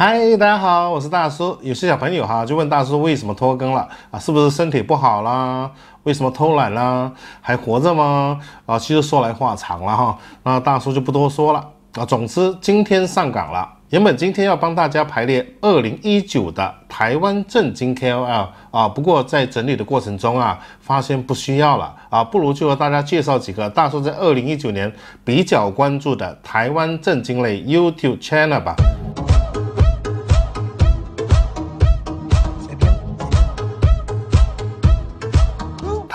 嗨，大家好，我是大叔。有些小朋友哈就问大叔为什么拖更了啊？是不是身体不好啦？为什么偷懒啦？还活着吗？啊，其实说来话长了哈，那大叔就不多说了啊。总之今天上岗了。原本今天要帮大家排列2019的台湾正经 KOL 啊，不过在整理的过程中啊，发现不需要了啊，不如就和大家介绍几个大叔在2019年比较关注的台湾正经类 YouTube Channel 吧。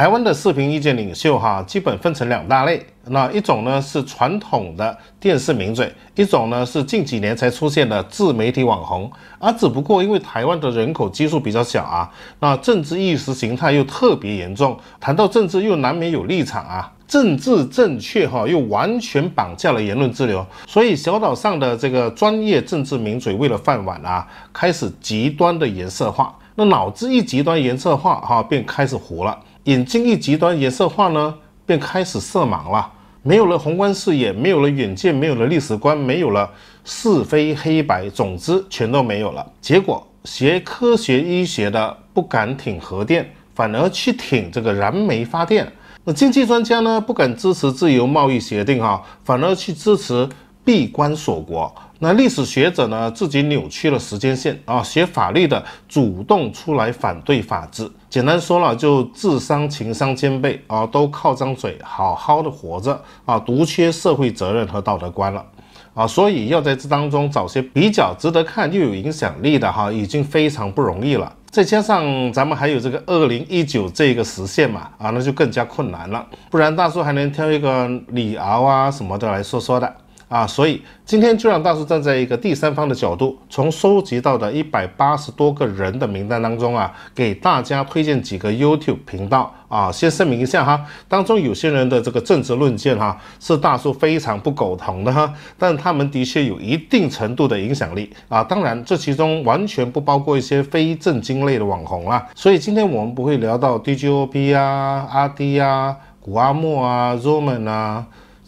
台湾的视频意见领袖哈，基本分成两大类。那一种呢是传统的电视名嘴，一种呢是近几年才出现的自媒体网红。啊，只不过因为台湾的人口基数比较小啊，那政治意识形态又特别严重，谈到政治又难免有立场啊，政治正确哈又完全绑架了言论自由。所以小岛上的这个专业政治名嘴为了饭碗啊，开始极端的颜色化。那脑子一极端颜色化哈，便开始糊了。眼睛一极端颜色化呢，便开始色盲了，没有了宏观视野，没有了远见，没有了历史观，没有了是非黑白，总之全都没有了。结果学科学医学的不敢挺核电，反而去挺这个燃煤发电；那经济专家呢不敢支持自由贸易协定啊，反而去支持闭关锁国。那历史学者呢，自己扭曲了时间线啊！学法律的主动出来反对法治，简单说了就智商情商兼备啊，都靠张嘴好好的活着啊，独缺社会责任和道德观了啊！所以要在这当中找些比较值得看又有影响力的哈，已经非常不容易了。再加上咱们还有这个二零一九这个时限嘛啊，那就更加困难了。不然大叔还能挑一个李敖啊什么的来说说的。啊，所以今天就让大叔站在一个第三方的角度，从收集到的一百八十多个人的名单当中啊，给大家推荐几个 YouTube 频道啊。先声明一下哈，当中有些人的这个政治论见哈，是大叔非常不苟同的哈，但他们的确有一定程度的影响力啊。当然，这其中完全不包括一些非正经类的网红啊。所以今天我们不会聊到 D g O B 啊、阿迪呀、古阿莫啊、r o a n 啊。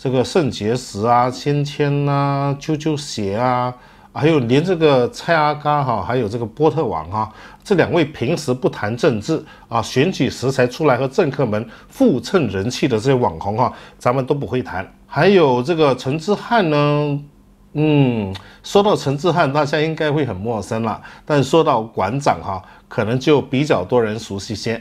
这个肾结石啊，纤纤呐，啾啾鞋啊，还有连这个蔡阿嘎哈，还有这个波特王哈，这两位平时不谈政治啊，选举时才出来和政客们互蹭人气的这些网红哈，咱们都不会谈。还有这个陈志汉呢，嗯，说到陈志汉，大家应该会很陌生了，但说到馆长哈，可能就比较多人熟悉些。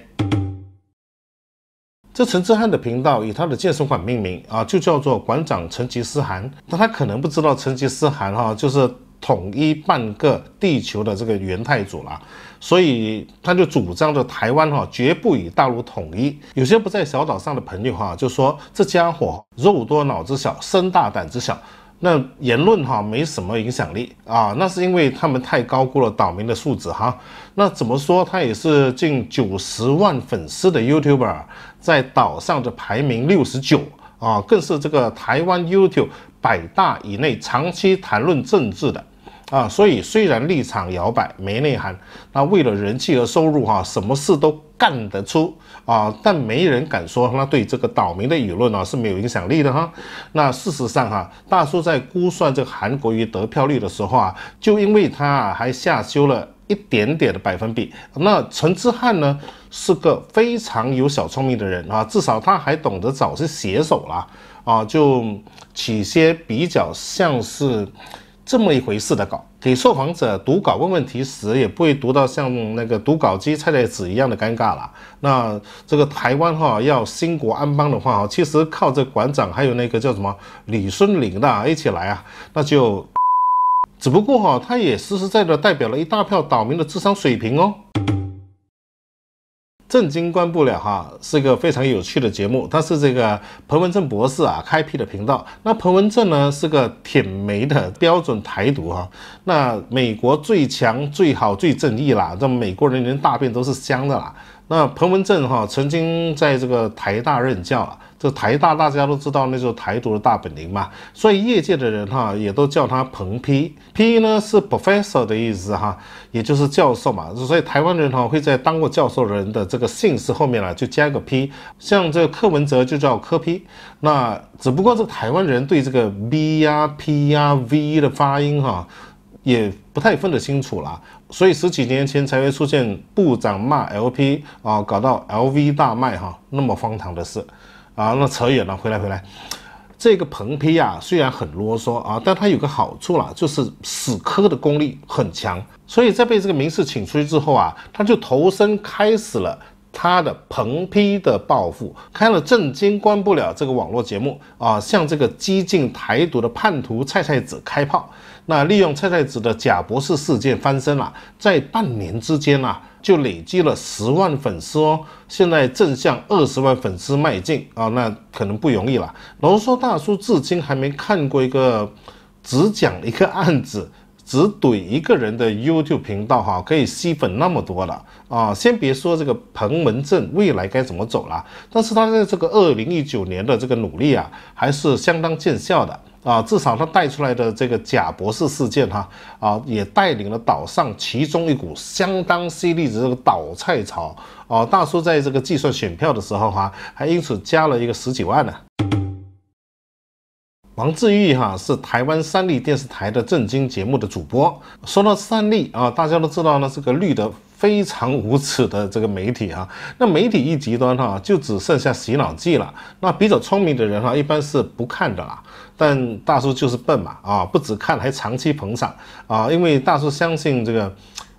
这陈志汉的频道以他的健身馆命名啊，就叫做馆长成吉思汗。那他可能不知道成吉思汗哈，就是统一半个地球的这个元太祖啦。所以他就主张着台湾哈绝不与大陆统一。有些不在小岛上的朋友哈，就说这家伙肉多脑子小，身大胆子小。那言论哈没什么影响力啊，那是因为他们太高估了岛民的素质哈。那怎么说他也是近九十万粉丝的 YouTuber，在岛上的排名六十九啊，更是这个台湾 YouTube 百大以内长期谈论政治的啊。所以虽然立场摇摆没内涵，那为了人气和收入哈，什么事都干得出。啊，但没人敢说，那对这个岛民的舆论呢是没有影响力的哈。那事实上哈，大叔在估算这个韩国瑜得票率的时候啊，就因为他啊还下修了一点点的百分比。那陈志翰呢是个非常有小聪明的人啊，至少他还懂得找些写手啦啊，就起些比较像是。这么一回事的稿，给受访者读稿问问题时，也不会读到像那个读稿机菜菜子一样的尴尬了。那这个台湾哈要兴国安邦的话其实靠着馆长还有那个叫什么李顺领的一起来啊，那就只不过哈，他也实实在在代表了一大票岛民的智商水平哦。震惊关不了哈，是一个非常有趣的节目。它是这个彭文正博士啊，开辟的频道。那彭文正呢，是个舔媒的标准台独哈。那美国最强最好最正义啦，这美国人连大便都是香的啦。那彭文正哈，曾经在这个台大任教啊。这台大大家都知道，那就是台独的大本营嘛，所以业界的人哈也都叫他彭批。批呢是 professor 的意思哈，也就是教授嘛。所以台湾人哈会在当过教授人的这个姓氏后面呢就加个批。像这个柯文哲就叫柯批。那只不过这台湾人对这个 b 呀 p 呀 v 的发音哈也不太分得清楚啦。所以十几年前才会出现部长骂 l p 啊，搞到 l v 大卖哈那么荒唐的事。啊，那扯远了，回来回来，这个彭丕啊，虽然很啰嗦啊，但他有个好处了，就是死磕的功力很强，所以在被这个名士请出去之后啊，他就投身开始了他的彭丕的报复，开了正经关不了这个网络节目啊，向这个激进台独的叛徒蔡蔡子开炮。那利用蔡太子的假博士事件翻身了，在半年之间啊，就累积了十万粉丝哦，现在正向二十万粉丝迈进啊，那可能不容易了。罗嗦大叔至今还没看过一个只讲一个案子。只怼一个人的 YouTube 频道哈，可以吸粉那么多了啊！先别说这个彭文正未来该怎么走了，但是他在这个二零一九年的这个努力啊，还是相当见效的啊！至少他带出来的这个假博士事件哈，啊，也带领了岛上其中一股相当犀利的这个倒菜潮啊！大叔在这个计算选票的时候哈，还因此加了一个十几万呢。王志玉哈是台湾三立电视台的正经节目的主播。说到三立啊，大家都知道呢，这个绿的非常无耻的这个媒体哈。那媒体一极端哈，就只剩下洗脑剂了。那比较聪明的人哈，一般是不看的啦。但大叔就是笨嘛啊，不止看，还长期捧场啊，因为大叔相信这个，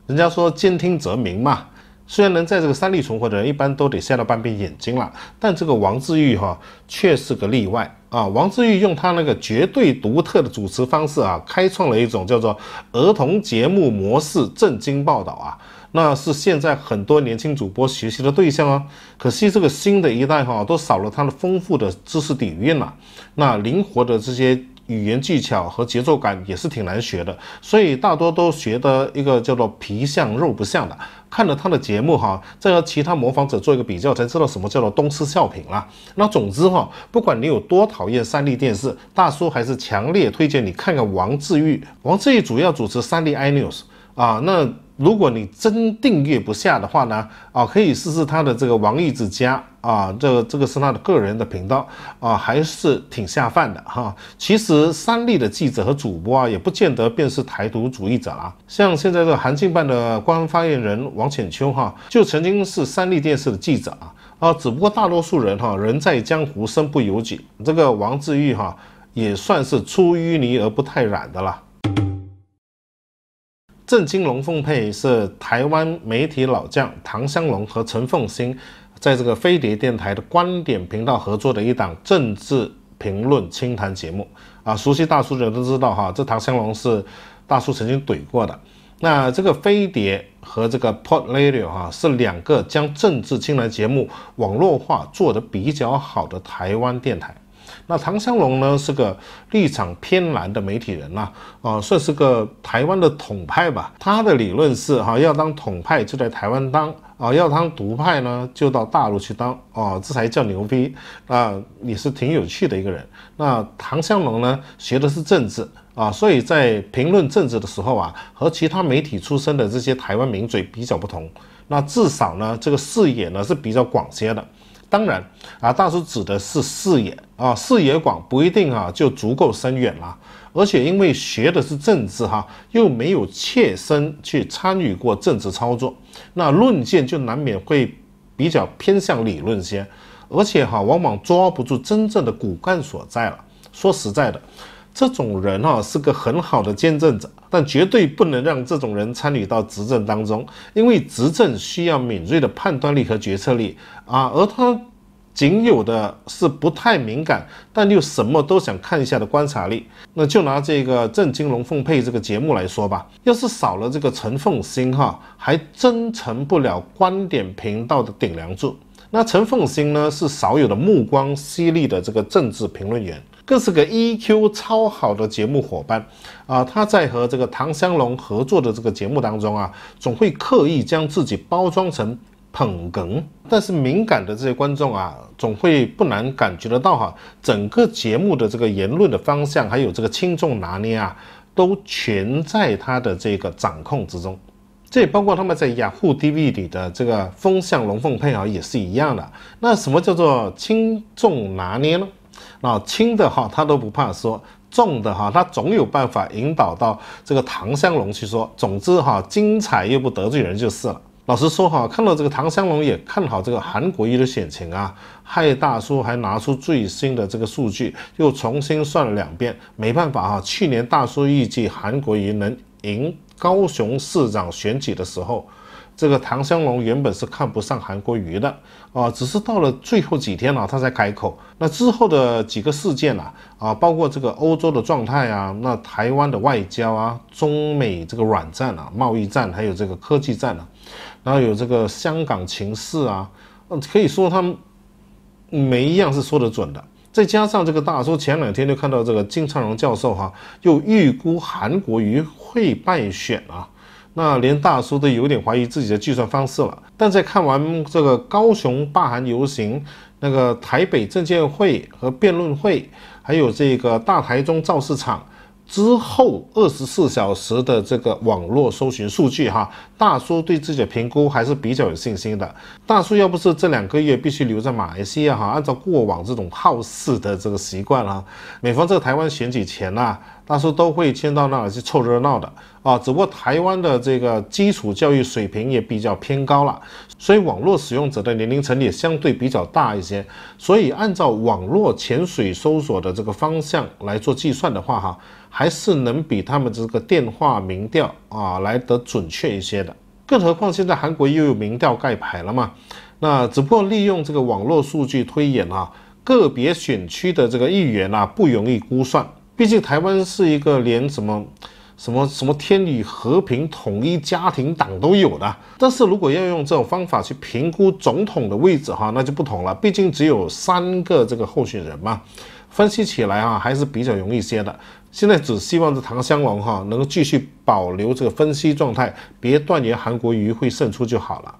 人家说兼听则明嘛。虽然能在这个三里存活的人一般都得瞎了半边眼睛了，但这个王自愈哈却是个例外啊！王自愈用他那个绝对独特的主持方式啊，开创了一种叫做儿童节目模式，震惊报道啊！那是现在很多年轻主播学习的对象啊！可惜这个新的一代哈都少了他的丰富的知识底蕴了，那灵活的这些。语言技巧和节奏感也是挺难学的，所以大多都学的一个叫做皮像肉不像的。看了他的节目哈，再和其他模仿者做一个比较，才知道什么叫做东施效颦了。那总之哈，不管你有多讨厌三立电视，大叔还是强烈推荐你看看王志愈。王志愈主要主持三立 i news 啊，那。如果你真订阅不下的话呢，啊，可以试试他的这个王玉之家啊，这这个是他的个人的频道啊，还是挺下饭的哈。其实三立的记者和主播啊，也不见得便是台独主义者啊。像现在这个韩进办的官方发言人王浅秋哈，就曾经是三立电视的记者啊。啊，只不过大多数人哈，人在江湖身不由己。这个王志玉哈，也算是出淤泥而不太染的了。郑金龙凤配是台湾媒体老将唐湘龙和陈凤兴在这个飞碟电台的观点频道合作的一档政治评论清谈节目啊，熟悉大叔的人都知道哈，这唐湘龙是大叔曾经怼过的。那这个飞碟和这个 Pod Radio 哈，是两个将政治清谈节目网络化做得比较好的台湾电台。那唐湘龙呢是个立场偏蓝的媒体人呐，啊，算是个台湾的统派吧。他的理论是哈，要当统派就在台湾当啊，要当独派呢就到大陆去当啊，这才叫牛逼啊！也是挺有趣的一个人。那唐湘龙呢学的是政治啊，所以在评论政治的时候啊，和其他媒体出身的这些台湾名嘴比较不同。那至少呢，这个视野呢是比较广些的。当然啊，大师指的是视野啊，视野广不一定啊就足够深远了。而且因为学的是政治哈，又没有切身去参与过政治操作，那论剑就难免会比较偏向理论些，而且哈往往抓不住真正的骨干所在了。说实在的。这种人哈是个很好的见证者，但绝对不能让这种人参与到执政当中，因为执政需要敏锐的判断力和决策力啊，而他仅有的是不太敏感，但又什么都想看一下的观察力。那就拿这个《郑金龙奉配》这个节目来说吧，要是少了这个陈凤新哈，还真成不了观点频道的顶梁柱。那陈凤新呢，是少有的目光犀利的这个政治评论员。更是个 EQ 超好的节目伙伴，啊，他在和这个唐湘龙合作的这个节目当中啊，总会刻意将自己包装成捧哏，但是敏感的这些观众啊，总会不难感觉得到哈，整个节目的这个言论的方向，还有这个轻重拿捏啊，都全在他的这个掌控之中。这也包括他们在雅虎 TV 里的这个风向龙凤配啊，也是一样的。那什么叫做轻重拿捏呢？啊，轻的哈他都不怕说，重的哈他总有办法引导到这个唐香龙去说。总之哈精彩又不得罪人就是了。老实说哈，看到这个唐香龙也看好这个韩国瑜的选情啊，害大叔还拿出最新的这个数据又重新算了两遍。没办法哈，去年大叔预计韩国瑜能赢高雄市长选举的时候。这个唐湘龙原本是看不上韩国瑜的啊，只是到了最后几天了，他才开口。那之后的几个事件啊，啊，包括这个欧洲的状态啊，那台湾的外交啊，中美这个软战啊，贸易战，还有这个科技战啊，然后有这个香港情势啊，嗯，可以说他们没一样是说得准的。再加上这个大叔前两天就看到这个金昌荣教授哈，又预估韩国瑜会败选啊。那连大叔都有点怀疑自己的计算方式了，但在看完这个高雄罢韩游行、那个台北证监会和辩论会，还有这个大台中造势场之后二十四小时的这个网络搜寻数据，哈，大叔对自己的评估还是比较有信心的。大叔要不是这两个月必须留在马来西亚，哈，按照过往这种好事的这个习惯，哈，每逢这个台湾选举前呐。但是都会迁到那儿去凑热闹的啊，只不过台湾的这个基础教育水平也比较偏高了，所以网络使用者的年龄层也相对比较大一些。所以按照网络潜水搜索的这个方向来做计算的话，哈，还是能比他们这个电话民调啊来得准确一些的。更何况现在韩国又有民调盖牌了嘛，那只不过利用这个网络数据推演啊，个别选区的这个议员啊不容易估算。毕竟台湾是一个连什么什么什么天理和平统一家庭党都有的，但是如果要用这种方法去评估总统的位置哈，那就不同了。毕竟只有三个这个候选人嘛，分析起来啊还是比较容易些的。现在只希望这唐湘龙哈能够继续保留这个分析状态，别断言韩国瑜会胜出就好了。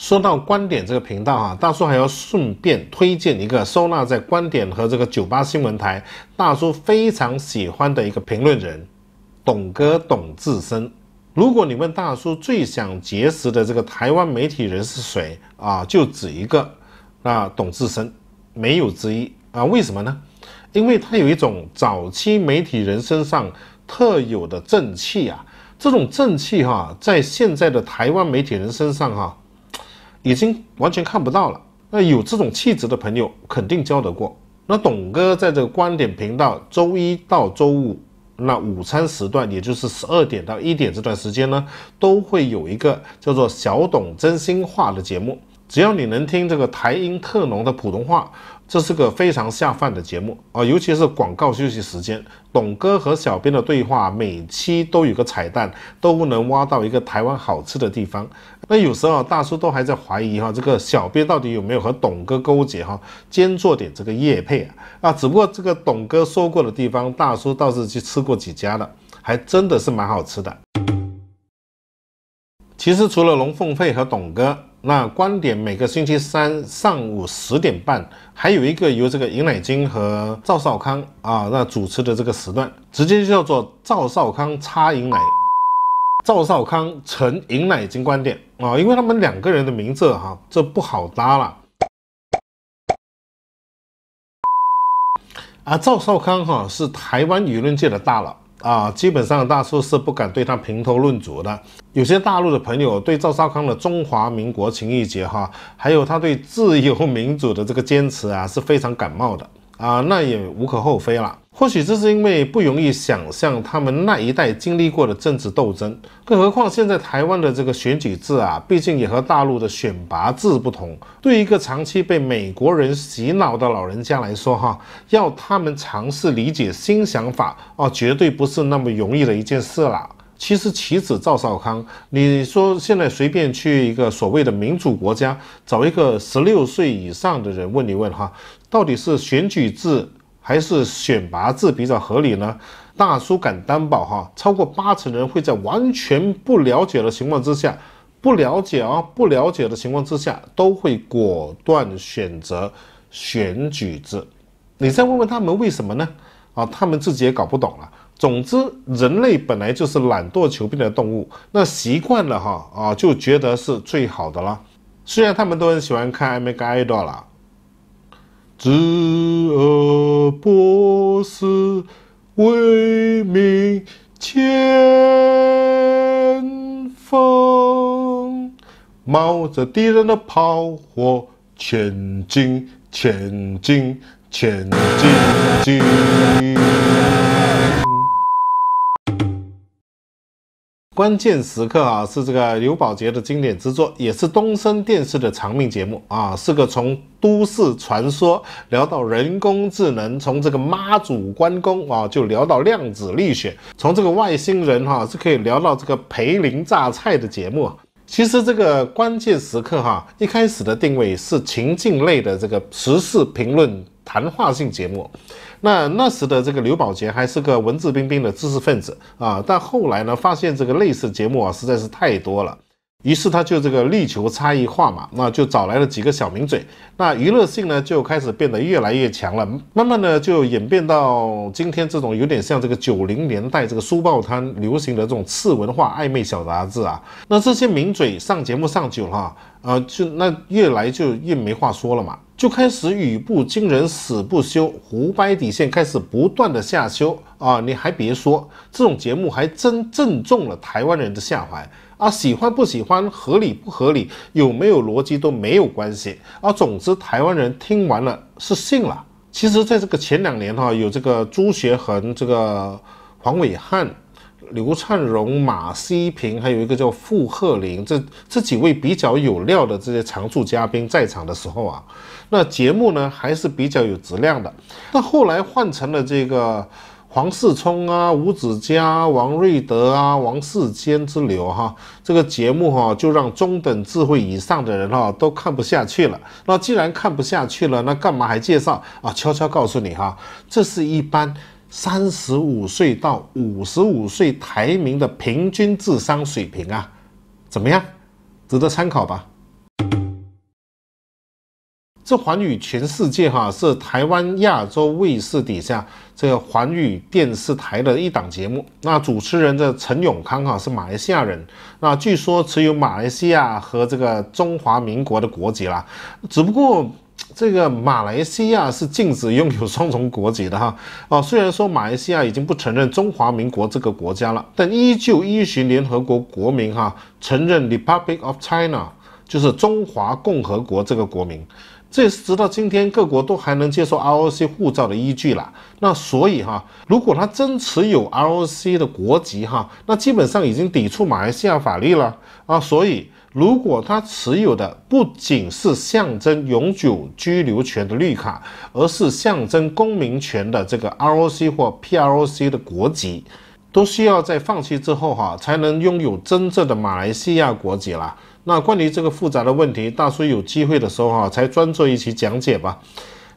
说到观点这个频道哈，大叔还要顺便推荐一个收纳在观点和这个酒吧新闻台，大叔非常喜欢的一个评论人，董哥董自深。如果你问大叔最想结识的这个台湾媒体人是谁啊，就指一个，啊董自深，没有之一啊。为什么呢？因为他有一种早期媒体人身上特有的正气啊，这种正气哈，在现在的台湾媒体人身上哈。已经完全看不到了。那有这种气质的朋友，肯定交得过。那董哥在这个观点频道，周一到周五，那午餐时段，也就是十二点到一点这段时间呢，都会有一个叫做“小董真心话”的节目。只要你能听这个台音特浓的普通话，这是个非常下饭的节目啊！尤其是广告休息时间，董哥和小编的对话，每期都有个彩蛋，都能挖到一个台湾好吃的地方。那有时候大叔都还在怀疑哈，这个小编到底有没有和董哥勾结哈，兼做点这个夜配啊？啊，只不过这个董哥说过的地方，大叔倒是去吃过几家了，还真的是蛮好吃的。其实除了龙凤配和董哥，那观点每个星期三上午十点半，还有一个由这个尹乃金和赵少康啊那主持的这个时段，直接就叫做赵少康插尹乃。赵少康、陈云乃已经关店啊，因为他们两个人的名字哈，这不好搭了。啊，赵少康哈是台湾舆论界的大佬啊，基本上大叔是不敢对他评头论足的。有些大陆的朋友对赵少康的中华民国情义节哈，还有他对自由民主的这个坚持啊，是非常感冒的啊，那也无可厚非了。或许这是因为不容易想象他们那一代经历过的政治斗争，更何况现在台湾的这个选举制啊，毕竟也和大陆的选拔制不同。对一个长期被美国人洗脑的老人家来说，哈，要他们尝试理解新想法哦，绝对不是那么容易的一件事啦。其实棋子赵少康，你说现在随便去一个所谓的民主国家，找一个十六岁以上的人问一问，哈，到底是选举制？还是选拔制比较合理呢？大叔敢担保哈，超过八成人会在完全不了解的情况之下，不了解啊，不了解的情况之下，都会果断选择选举制。你再问问他们为什么呢？啊，他们自己也搞不懂了。总之，人类本来就是懒惰求变的动物，那习惯了哈啊，就觉得是最好的了。虽然他们都很喜欢看《American Idol》了。志而博思，为民千锋，冒着敌人的炮火前进，前进，前进。关键时刻啊，是这个刘宝杰的经典之作，也是东森电视的长命节目啊，是个从都市传说聊到人工智能，从这个妈祖关公啊，就聊到量子力学，从这个外星人哈，是可以聊到这个涪陵榨菜的节目。其实这个关键时刻哈，一开始的定位是情境类的这个时事评论谈话性节目。那那时的这个刘宝杰还是个文质彬彬的知识分子啊，但后来呢，发现这个类似节目啊，实在是太多了，于是他就这个力求差异化嘛，那就找来了几个小名嘴，那娱乐性呢就开始变得越来越强了，慢慢的就演变到今天这种有点像这个九零年代这个书报摊流行的这种次文化暧昧小杂志啊，那这些名嘴上节目上久了，呃，就那越来就越没话说了嘛。就开始语不惊人死不休，胡掰底线开始不断的下修啊！你还别说，这种节目还真正中了台湾人的下怀啊！喜欢不喜欢、合理不合理、有没有逻辑都没有关系啊！总之，台湾人听完了是信了。其实，在这个前两年哈，有这个朱学恒、这个黄伟汉。刘灿荣、马西平，还有一个叫傅鹤林，这这几位比较有料的这些常驻嘉宾在场的时候啊，那节目呢还是比较有质量的。那后来换成了这个黄世聪啊、吴子嘉、王瑞德啊、王世坚之流哈，这个节目哈就让中等智慧以上的人哈都看不下去了。那既然看不下去了，那干嘛还介绍啊？悄悄告诉你哈，这是一般。三十五岁到五十五岁排名的平均智商水平啊，怎么样？值得参考吧？这《环宇全世界》哈是台湾亚洲卫视底下这个环宇电视台的一档节目。那主持人的陈永康哈是马来西亚人，那据说持有马来西亚和这个中华民国的国籍啦，只不过。这个马来西亚是禁止拥有双重国籍的哈，啊，虽然说马来西亚已经不承认中华民国这个国家了，但依旧依循联合国国民哈，承认 Republic of China，就是中华共和国这个国民，这是直到今天各国都还能接受 ROC 护照的依据啦。那所以哈，如果他真持有 ROC 的国籍哈，那基本上已经抵触马来西亚法律了啊，所以。如果他持有的不仅是象征永久居留权的绿卡，而是象征公民权的这个 ROC 或 PRC o 的国籍，都需要在放弃之后哈，才能拥有真正的马来西亚国籍啦。那关于这个复杂的问题，大叔有机会的时候哈，才专做一期讲解吧。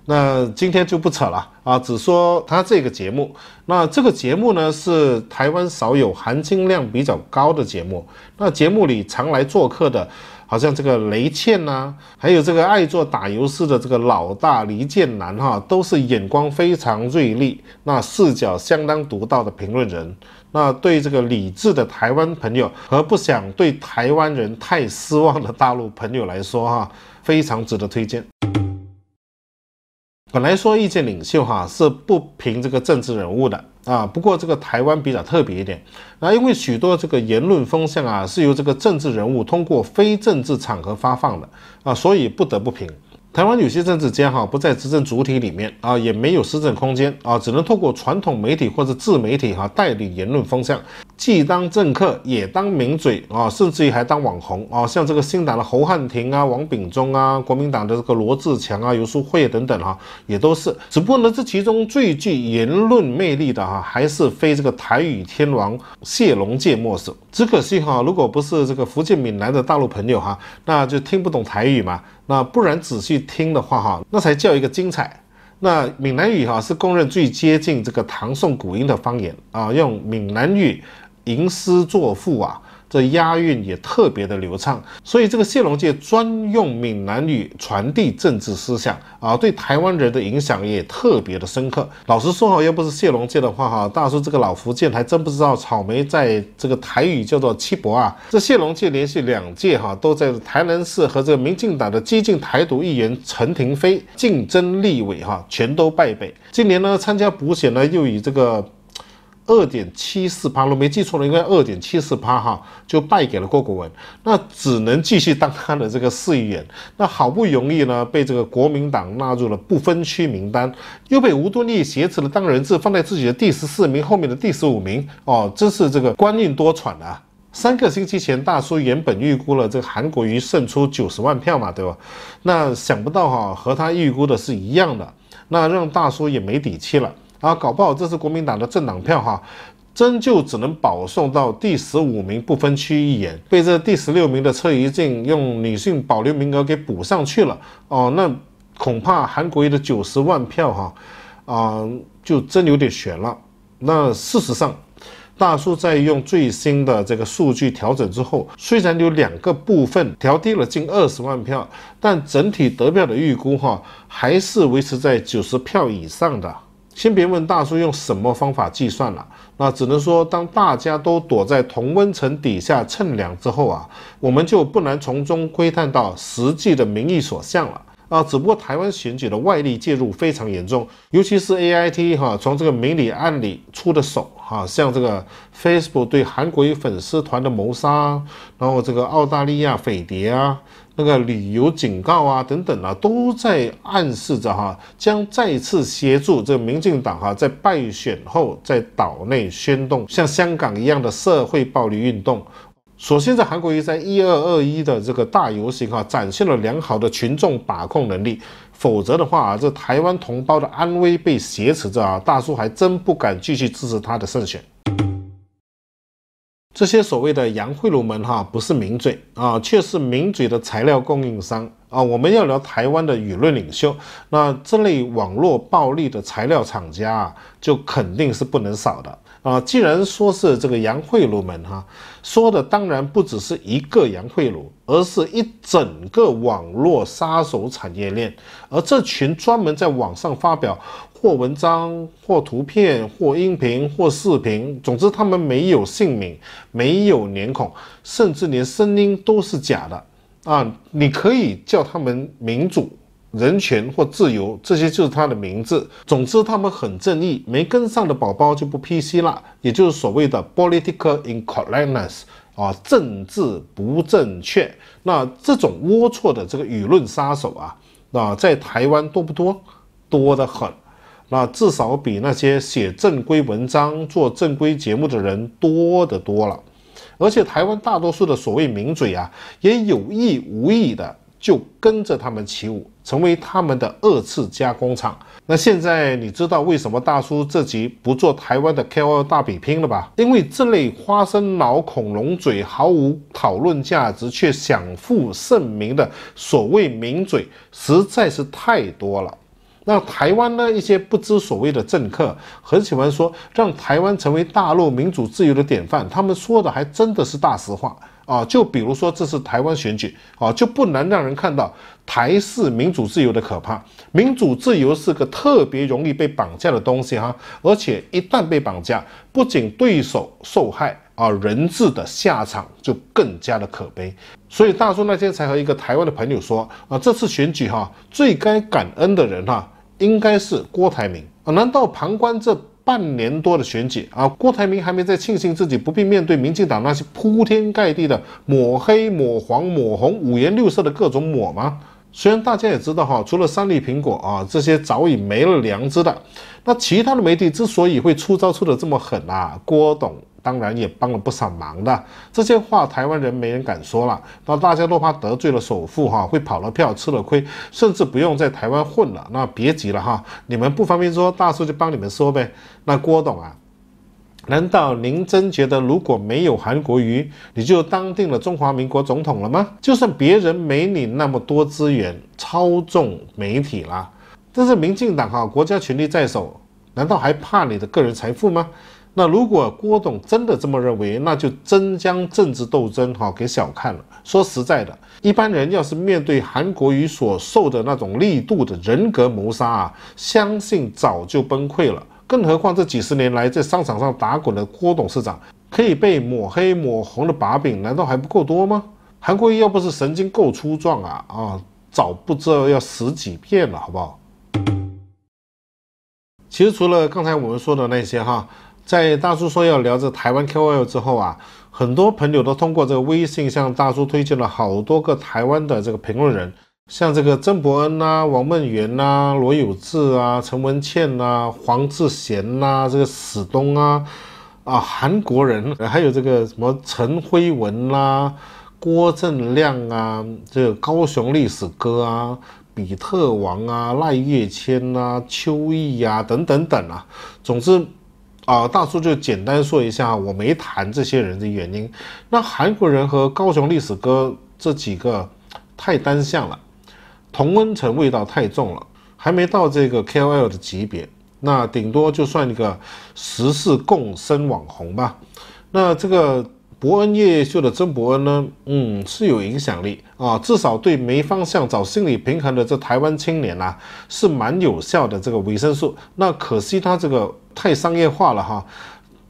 那今天就不扯了啊，只说他这个节目。那这个节目呢，是台湾少有含金量比较高的节目。那节目里常来做客的，好像这个雷倩呐，还有这个爱做打油诗的这个老大黎建南哈，都是眼光非常锐利、那视角相当独到的评论人。那对这个理智的台湾朋友，和不想对台湾人太失望的大陆朋友来说哈，非常值得推荐。本来说意见领袖哈是不评这个政治人物的啊，不过这个台湾比较特别一点，啊，因为许多这个言论风向啊是由这个政治人物通过非政治场合发放的啊，所以不得不评。台湾有些政治家哈不在执政主体里面啊，也没有施政空间啊，只能透过传统媒体或者自媒体哈代理言论风向。既当政客，也当名嘴啊，甚至于还当网红啊，像这个新党的侯汉廷啊、王炳忠啊，国民党的这个罗志强啊、游淑慧等等哈，也都是。只不过呢，这其中最具言论魅力的哈，还是非这个台语天王谢龙介莫属。只可惜哈，如果不是这个福建闽南的大陆朋友哈，那就听不懂台语嘛。那不然仔细听的话哈，那才叫一个精彩。那闽南语哈，是公认最接近这个唐宋古音的方言啊，用闽南语。吟诗作赋啊，这押韵也特别的流畅，所以这个谢龙介专用闽南语传递政治思想啊，对台湾人的影响也特别的深刻。老实说哈，要不是谢龙介的话哈，大叔这个老福建还真不知道草莓在这个台语叫做七伯啊。这谢龙介连续两届哈都在台南市和这个民进党的激进台独议员陈廷妃竞争立委哈，全都败北。今年呢，参加补选呢，又以这个。二点七四八，我没记错了，应该二点七四八哈就败给了郭国文，那只能继续当他的这个市议员。那好不容易呢，被这个国民党纳入了不分区名单，又被吴敦义挟持了当人质，放在自己的第十四名后面的第十五名。哦，真是这个官运多舛啊！三个星期前，大叔原本预估了这个韩国瑜胜出九十万票嘛，对吧？那想不到哈，和他预估的是一样的，那让大叔也没底气了。啊，搞不好这是国民党的政党票哈，真就只能保送到第十五名不分区议员，被这第十六名的车怡静用女性保留名额给补上去了哦，那恐怕韩国瑜的九十万票哈，啊，就真有点悬了。那事实上，大数在用最新的这个数据调整之后，虽然有两个部分调低了近二十万票，但整体得票的预估哈，还是维持在九十票以上的。先别问大叔用什么方法计算了，那只能说，当大家都躲在同温层底下乘凉之后啊，我们就不难从中窥探到实际的民意所向了啊。只不过台湾选举的外力介入非常严重，尤其是 AIT 哈，从这个明里暗里出的手哈，像这个 Facebook 对韩国粉丝团的谋杀，然后这个澳大利亚匪谍啊。那个旅游警告啊，等等啊，都在暗示着哈，将再次协助这民进党哈，在败选后在岛内宣动像香港一样的社会暴力运动。首先，在韩国瑜在一二二一的这个大游行哈，展现了良好的群众把控能力，否则的话啊，这台湾同胞的安危被挟持着啊，大叔还真不敢继续支持他的胜选。这些所谓的洋贿赂们，哈，不是名嘴啊，却是名嘴的材料供应商啊。我们要聊台湾的舆论领袖，那这类网络暴力的材料厂家，啊，就肯定是不能少的。啊，既然说是这个杨慧茹们哈，说的当然不只是一个杨慧茹，而是一整个网络杀手产业链。而这群专门在网上发表或文章、或图片、或音频、或视频，总之他们没有姓名、没有脸孔，甚至连声音都是假的啊！你可以叫他们民主。人权或自由，这些就是他的名字。总之，他们很正义。没跟上的宝宝就不 P C 了，也就是所谓的 political incorrectness 啊，政治不正确。那这种龌龊的这个舆论杀手啊，那在台湾多不多？多的很。那至少比那些写正规文章、做正规节目的人多得多了。而且，台湾大多数的所谓名嘴啊，也有意无意的。就跟着他们起舞，成为他们的二次加工厂。那现在你知道为什么大叔这集不做台湾的 KOL 大比拼了吧？因为这类花生脑、恐龙嘴毫无讨论价值却享负盛名的所谓名嘴实在是太多了。那台湾呢？一些不知所谓的政客很喜欢说让台湾成为大陆民主自由的典范，他们说的还真的是大实话。啊，就比如说这次台湾选举啊，就不难让人看到台式民主自由的可怕。民主自由是个特别容易被绑架的东西哈，而且一旦被绑架，不仅对手受害啊，人质的下场就更加的可悲。所以大叔那天才和一个台湾的朋友说啊，这次选举哈，最该感恩的人哈，应该是郭台铭啊。难道旁观者？半年多的选举啊，郭台铭还没在庆幸自己不必面对民进党那些铺天盖地的抹黑、抹黄、抹红、五颜六色的各种抹吗？虽然大家也知道哈，除了三粒苹果啊这些早已没了良知的，那其他的媒体之所以会出招出的这么狠啊，郭董。当然也帮了不少忙的，这些话台湾人没人敢说了，那大家都怕得罪了首富哈，会跑了票吃了亏，甚至不用在台湾混了。那别急了哈，你们不方便说，大叔就帮你们说呗。那郭董啊，难道您真觉得如果没有韩国瑜，你就当定了中华民国总统了吗？就算别人没你那么多资源操纵媒体了，但是民进党哈国家权力在手，难道还怕你的个人财富吗？那如果郭董真的这么认为，那就真将政治斗争哈给小看了。说实在的，一般人要是面对韩国瑜所受的那种力度的人格谋杀啊，相信早就崩溃了。更何况这几十年来在商场上打滚的郭董事长，可以被抹黑抹红的把柄，难道还不够多吗？韩国瑜要不是神经够粗壮啊啊，早不知道要死几遍了，好不好？其实除了刚才我们说的那些哈。在大叔说要聊这台湾 KOL 之后啊，很多朋友都通过这个微信向大叔推荐了好多个台湾的这个评论人，像这个郑伯恩呐、王梦圆呐、罗有志啊、陈文茜呐、黄志贤呐、这个史东啊、啊韩国人，还有这个什么陈辉文呐、郭正亮啊、这个高雄历史哥啊、比特王啊、赖月千啊、邱毅啊等等等啊，总之。啊，大叔就简单说一下，我没谈这些人的原因。那韩国人和高雄历史哥这几个太单向了，同温层味道太重了，还没到这个 KOL 的级别，那顶多就算一个十四共生网红吧。那这个。伯恩夜秀的曾伯恩呢，嗯，是有影响力啊，至少对没方向找心理平衡的这台湾青年呐，是蛮有效的这个维生素。那可惜他这个太商业化了哈，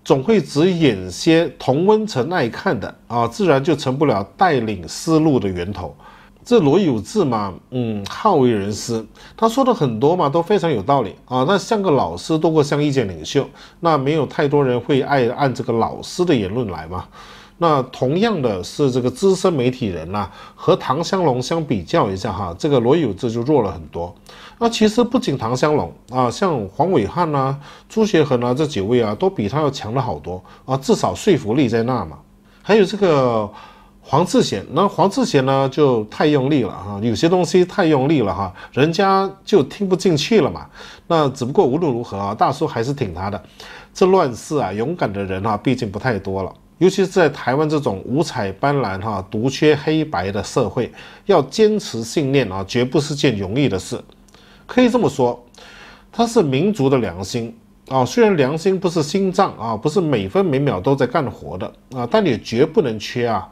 总会只演些同温层耐看的啊，自然就成不了带领思路的源头。这罗友志嘛，嗯，好为人师，他说的很多嘛，都非常有道理啊。那像个老师，多过像意见领袖，那没有太多人会爱按这个老师的言论来嘛。那同样的是这个资深媒体人呐，和唐湘龙相比较一下哈，这个罗友志就弱了很多。那其实不仅唐湘龙啊，像黄伟汉呐、朱学恒呐这几位啊，都比他要强了好多啊，至少说服力在那嘛。还有这个黄志贤，那黄志贤呢就太用力了哈，有些东西太用力了哈，人家就听不进去了嘛。那只不过无论如何啊，大叔还是挺他的。这乱世啊，勇敢的人啊，毕竟不太多了。尤其是在台湾这种五彩斑斓、哈独缺黑白的社会，要坚持信念啊，绝不是件容易的事。可以这么说，它是民族的良心啊。虽然良心不是心脏啊，不是每分每秒都在干活的啊，但也绝不能缺啊。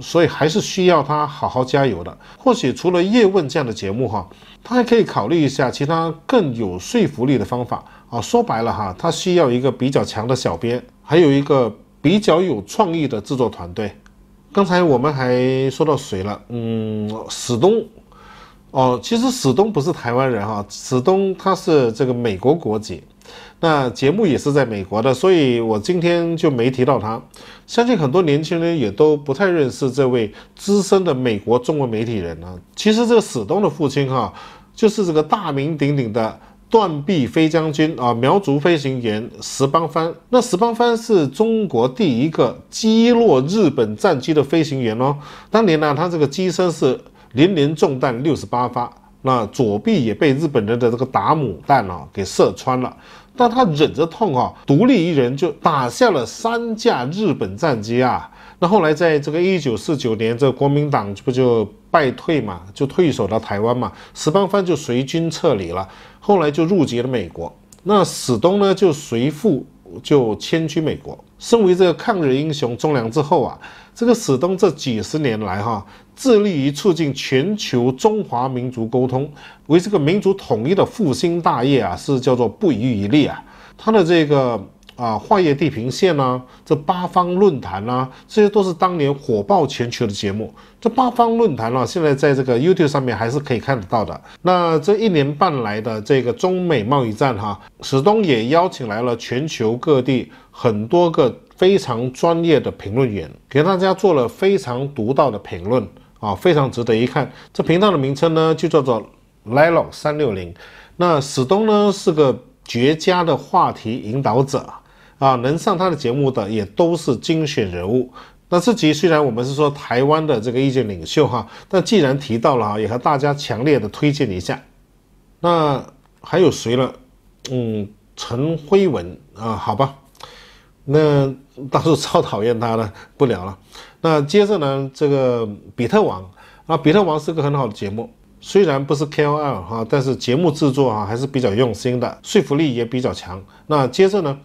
所以还是需要他好好加油的。或许除了叶问这样的节目哈，他还可以考虑一下其他更有说服力的方法啊。说白了哈，他需要一个比较强的小编，还有一个。比较有创意的制作团队，刚才我们还说到谁了？嗯，史东，哦，其实史东不是台湾人哈，史东他是这个美国国籍，那节目也是在美国的，所以我今天就没提到他。相信很多年轻人也都不太认识这位资深的美国中文媒体人呢。其实这个史东的父亲哈，就是这个大名鼎鼎的。断臂飞将军啊，苗族飞行员石邦藩。那石邦藩是中国第一个击落日本战机的飞行员哦。当年呢，他这个机身是连连中弹六十八发，那左臂也被日本人的这个打母弹啊给射穿了，但他忍着痛啊，独立一人就打下了三架日本战机啊。那后来在这个一九四九年，这国民党不就败退嘛，就退守到台湾嘛，石邦藩就随军撤离了。后来就入籍了美国，那史东呢就随父就迁居美国。身为这个抗日英雄忠良之后啊，这个史东这几十年来哈，致力于促进全球中华民族沟通，为这个民族统一的复兴大业啊，是叫做不遗余力啊。他的这个。啊，跨越地平线呐，这八方论坛呐，这些都是当年火爆全球的节目。这八方论坛啊，现在在这个 YouTube 上面还是可以看得到的。那这一年半来的这个中美贸易战，哈，史东也邀请来了全球各地很多个非常专业的评论员，给大家做了非常独到的评论，啊，非常值得一看。这频道的名称呢，就叫做 l i l o 三六零。那史东呢，是个绝佳的话题引导者。啊，能上他的节目的也都是精选人物。那这集虽然我们是说台湾的这个意见领袖哈，但既然提到了啊，也和大家强烈的推荐一下。那还有谁呢？嗯，陈辉文啊，好吧。那当时超讨厌他的，不聊了。那接着呢，这个比特王啊，比特王是个很好的节目，虽然不是 KOL 哈，但是节目制作啊还是比较用心的，说服力也比较强。那接着呢？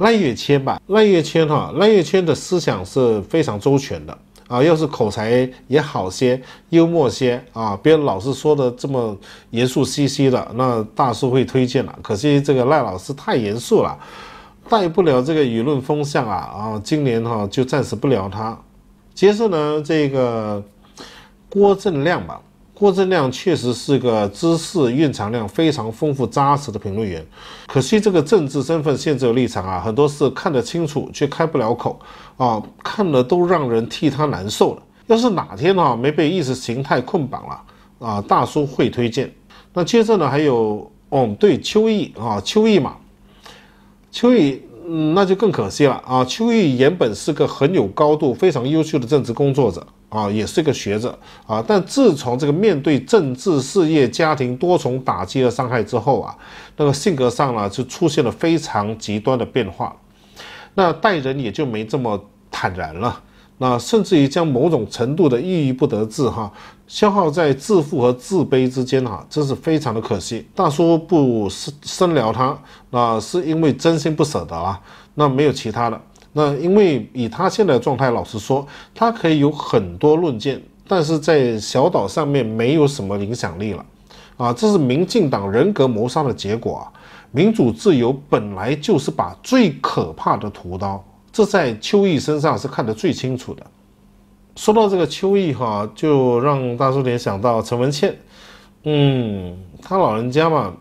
赖月谦吧，赖月谦哈，赖月谦的思想是非常周全的啊，要是口才也好些，幽默些啊，别老是说的这么严肃兮兮的，那大叔会推荐了。可惜这个赖老师太严肃了，带不了这个舆论风向啊啊，今年哈就暂时不聊他。接着呢，这个郭正亮吧。郭振亮确实是个知识蕴藏量非常丰富、扎实的评论员，可惜这个政治身份限制了立场啊，很多事看得清楚却开不了口啊，看了都让人替他难受了。要是哪天啊没被意识形态捆绑了啊，大叔会推荐。那接着呢，还有哦对，秋意啊，秋意嘛，秋意那就更可惜了啊，秋意原本是个很有高度、非常优秀的政治工作者。啊，也是一个学者啊，但自从这个面对政治事业、家庭多重打击和伤害之后啊，那个性格上呢就出现了非常极端的变化，那待人也就没这么坦然了，那甚至于将某种程度的抑郁不得志哈，消耗在自负和自卑之间哈，真是非常的可惜。大叔不深聊他，那是因为真心不舍得啊，那没有其他的。那因为以他现在的状态，老实说，他可以有很多论剑，但是在小岛上面没有什么影响力了。啊，这是民进党人格谋杀的结果啊！民主自由本来就是把最可怕的屠刀，这在邱毅身上是看得最清楚的。说到这个邱毅哈，就让大叔联想到陈文茜，嗯，他老人家嘛，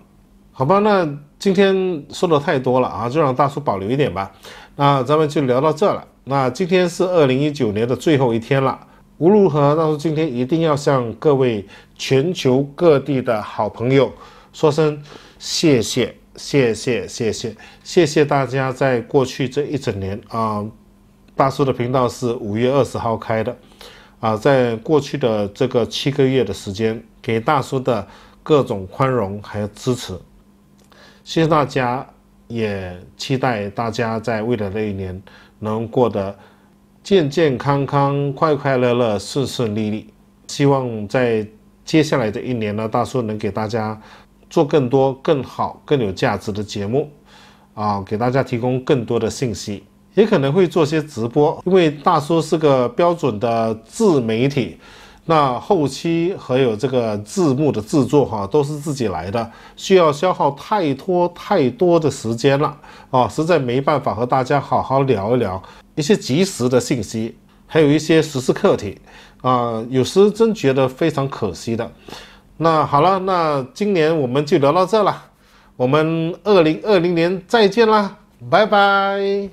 好吧，那今天说的太多了啊，就让大叔保留一点吧。那咱们就聊到这了。那今天是二零一九年的最后一天了，无论如何，大叔今天一定要向各位全球各地的好朋友说声谢谢，谢谢，谢谢，谢谢大家，在过去这一整年啊，大叔的频道是五月二十号开的，啊，在过去的这个七个月的时间，给大叔的各种宽容还有支持，谢谢大家。也期待大家在未来的一年能过得健健康康、快快乐乐、顺顺利利。希望在接下来的一年呢，大叔能给大家做更多、更好、更有价值的节目，啊，给大家提供更多的信息，也可能会做些直播，因为大叔是个标准的自媒体。那后期还有这个字幕的制作哈，都是自己来的，需要消耗太多太多的时间了，哦，实在没办法和大家好好聊一聊一些及时的信息，还有一些时事课题，啊，有时真觉得非常可惜的。那好了，那今年我们就聊到这了，我们二零二零年再见啦，拜拜。